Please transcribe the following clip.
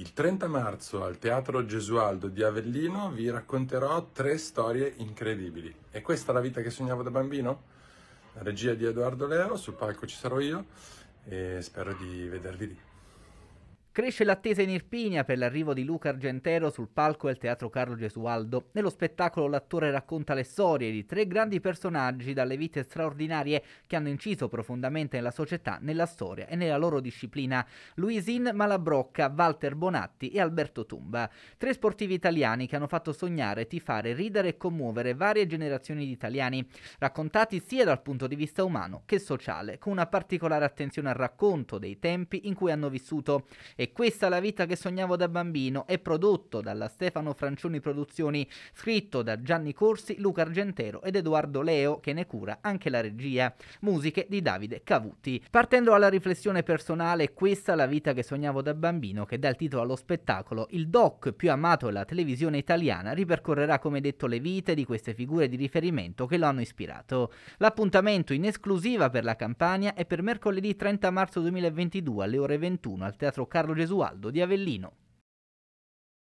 Il 30 marzo al Teatro Gesualdo di Avellino vi racconterò tre storie incredibili. E questa è la vita che sognavo da bambino? La regia di Edoardo Leo, sul palco ci sarò io e spero di vedervi lì. Cresce l'attesa in Irpinia per l'arrivo di Luca Argentero sul palco del Teatro Carlo Gesualdo. Nello spettacolo l'attore racconta le storie di tre grandi personaggi dalle vite straordinarie che hanno inciso profondamente nella società, nella storia e nella loro disciplina. Luisin Malabrocca, Walter Bonatti e Alberto Tumba. Tre sportivi italiani che hanno fatto sognare, tifare, ridere e commuovere varie generazioni di italiani, raccontati sia dal punto di vista umano che sociale, con una particolare attenzione al racconto dei tempi in cui hanno vissuto e questa è la vita che sognavo da bambino è prodotto dalla Stefano Francioni Produzioni, scritto da Gianni Corsi, Luca Argentero ed Edoardo Leo che ne cura anche la regia, musiche di Davide Cavuti. Partendo dalla riflessione personale, questa è la vita che sognavo da bambino che dà il titolo allo spettacolo, il doc più amato della televisione italiana ripercorrerà come detto le vite di queste figure di riferimento che lo hanno ispirato. L'appuntamento in esclusiva per la Campania è per mercoledì 30 marzo 2022 alle ore 21 al Teatro Carlo Gesualdo di Avellino.